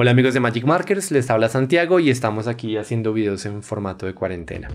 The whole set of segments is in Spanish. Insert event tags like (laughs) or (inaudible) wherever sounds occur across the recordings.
Hola amigos de Magic Markers, les habla Santiago y estamos aquí haciendo videos en formato de cuarentena.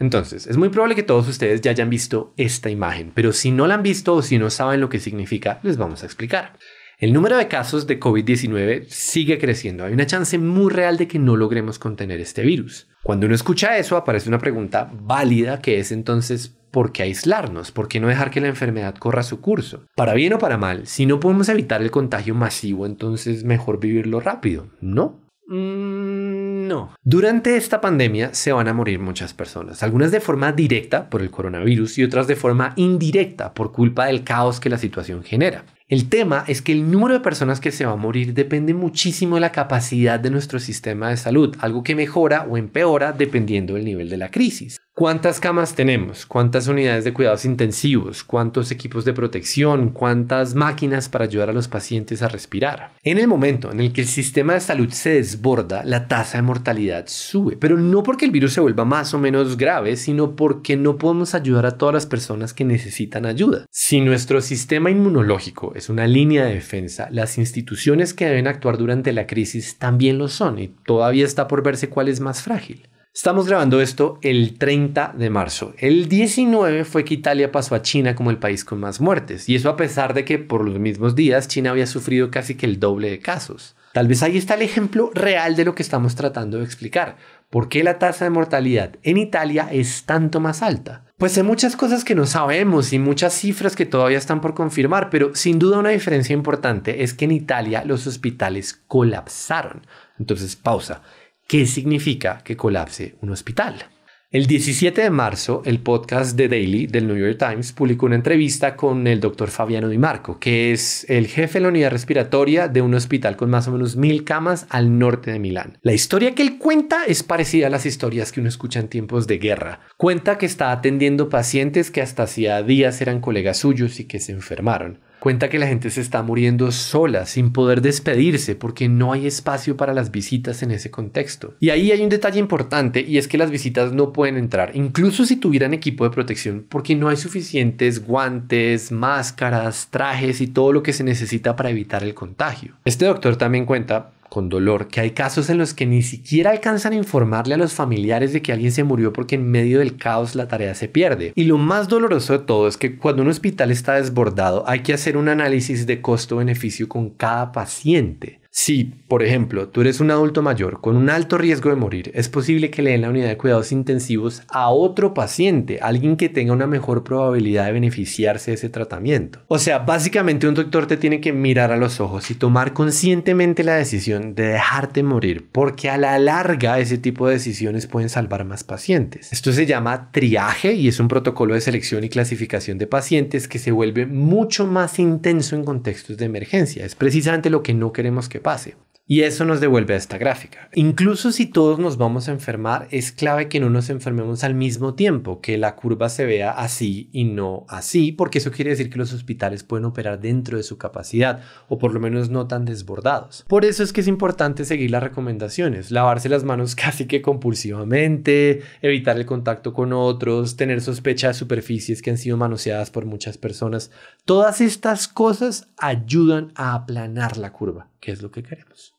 Entonces, es muy probable que todos ustedes ya hayan visto esta imagen, pero si no la han visto o si no saben lo que significa, les vamos a explicar. El número de casos de COVID-19 sigue creciendo. Hay una chance muy real de que no logremos contener este virus. Cuando uno escucha eso, aparece una pregunta válida que es entonces, ¿por qué aislarnos? ¿Por qué no dejar que la enfermedad corra su curso? Para bien o para mal, si no podemos evitar el contagio masivo, entonces mejor vivirlo rápido, ¿no? Mm, no. Durante esta pandemia se van a morir muchas personas, algunas de forma directa por el coronavirus y otras de forma indirecta por culpa del caos que la situación genera. El tema es que el número de personas que se va a morir depende muchísimo de la capacidad de nuestro sistema de salud, algo que mejora o empeora dependiendo del nivel de la crisis. ¿Cuántas camas tenemos? ¿Cuántas unidades de cuidados intensivos? ¿Cuántos equipos de protección? ¿Cuántas máquinas para ayudar a los pacientes a respirar? En el momento en el que el sistema de salud se desborda, la tasa de mortalidad sube, pero no porque el virus se vuelva más o menos grave, sino porque no podemos ayudar a todas las personas que necesitan ayuda. Si nuestro sistema inmunológico es una línea de defensa, las instituciones que deben actuar durante la crisis también lo son y todavía está por verse cuál es más frágil. Estamos grabando esto el 30 de marzo. El 19 fue que Italia pasó a China como el país con más muertes, y eso a pesar de que por los mismos días China había sufrido casi que el doble de casos. Tal vez ahí está el ejemplo real de lo que estamos tratando de explicar. ¿Por qué la tasa de mortalidad en Italia es tanto más alta? Pues hay muchas cosas que no sabemos y muchas cifras que todavía están por confirmar, pero sin duda una diferencia importante es que en Italia los hospitales colapsaron. Entonces, pausa. ¿Qué significa que colapse un hospital? El 17 de marzo, el podcast The Daily del New York Times publicó una entrevista con el doctor Fabiano Di Marco, que es el jefe de la unidad respiratoria de un hospital con más o menos mil camas al norte de Milán. La historia que él cuenta es parecida a las historias que uno escucha en tiempos de guerra. Cuenta que está atendiendo pacientes que hasta hacía días eran colegas suyos y que se enfermaron. Cuenta que la gente se está muriendo sola, sin poder despedirse, porque no hay espacio para las visitas en ese contexto. Y ahí hay un detalle importante y es que las visitas no pueden entrar, incluso si tuvieran equipo de protección, porque no hay suficientes guantes, máscaras, trajes y todo lo que se necesita para evitar el contagio. Este doctor también cuenta con dolor, que hay casos en los que ni siquiera alcanzan a informarle a los familiares de que alguien se murió porque en medio del caos la tarea se pierde. Y lo más doloroso de todo es que cuando un hospital está desbordado hay que hacer un análisis de costo-beneficio con cada paciente. Si, por ejemplo, tú eres un adulto mayor con un alto riesgo de morir, es posible que le den la unidad de cuidados intensivos a otro paciente, alguien que tenga una mejor probabilidad de beneficiarse de ese tratamiento. O sea, básicamente un doctor te tiene que mirar a los ojos y tomar conscientemente la decisión de dejarte morir, porque a la larga ese tipo de decisiones pueden salvar más pacientes. Esto se llama triaje y es un protocolo de selección y clasificación de pacientes que se vuelve mucho más intenso en contextos de emergencia. Es precisamente lo que no queremos que pase. Y eso nos devuelve a esta gráfica. Incluso si todos nos vamos a enfermar, es clave que no nos enfermemos al mismo tiempo, que la curva se vea así y no así, porque eso quiere decir que los hospitales pueden operar dentro de su capacidad, o por lo menos no tan desbordados. Por eso es que es importante seguir las recomendaciones, lavarse las manos (laughs) casi que compulsivamente, evitar el contacto con otros, tener sospecha de superficies que han sido manoseadas por muchas personas. Todas estas cosas ayudan a aplanar la curva, que es lo que queremos.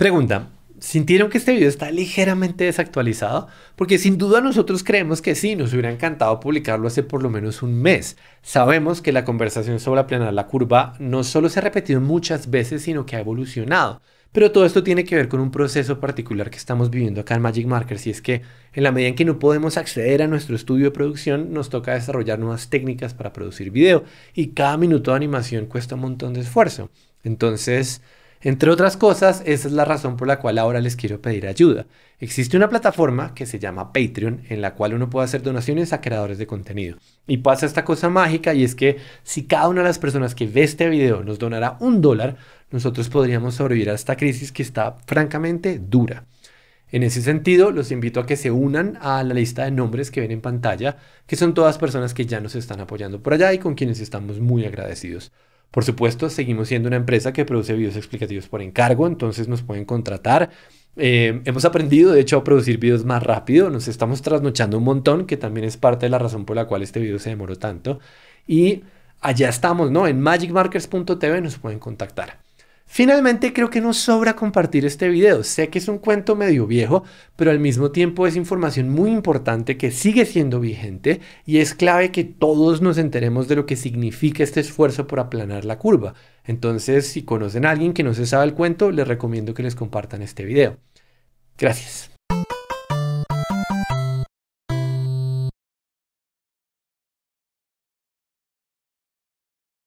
Pregunta, ¿sintieron que este video está ligeramente desactualizado? Porque sin duda nosotros creemos que sí, nos hubiera encantado publicarlo hace por lo menos un mes. Sabemos que la conversación sobre la aplanar la curva no solo se ha repetido muchas veces, sino que ha evolucionado. Pero todo esto tiene que ver con un proceso particular que estamos viviendo acá en Magic Markers y es que en la medida en que no podemos acceder a nuestro estudio de producción, nos toca desarrollar nuevas técnicas para producir video y cada minuto de animación cuesta un montón de esfuerzo. Entonces, entre otras cosas, esa es la razón por la cual ahora les quiero pedir ayuda. Existe una plataforma que se llama Patreon en la cual uno puede hacer donaciones a creadores de contenido. Y pasa esta cosa mágica y es que si cada una de las personas que ve este video nos donara un dólar, nosotros podríamos sobrevivir a esta crisis que está francamente dura. En ese sentido, los invito a que se unan a la lista de nombres que ven en pantalla, que son todas personas que ya nos están apoyando por allá y con quienes estamos muy agradecidos. Por supuesto, seguimos siendo una empresa que produce videos explicativos por encargo, entonces nos pueden contratar. Eh, hemos aprendido, de hecho, a producir videos más rápido, nos estamos trasnochando un montón, que también es parte de la razón por la cual este video se demoró tanto. Y allá estamos, ¿no? En magicmarkers.tv nos pueden contactar. Finalmente, creo que no sobra compartir este video. Sé que es un cuento medio viejo, pero al mismo tiempo es información muy importante que sigue siendo vigente y es clave que todos nos enteremos de lo que significa este esfuerzo por aplanar la curva. Entonces, si conocen a alguien que no se sabe el cuento, les recomiendo que les compartan este video. Gracias.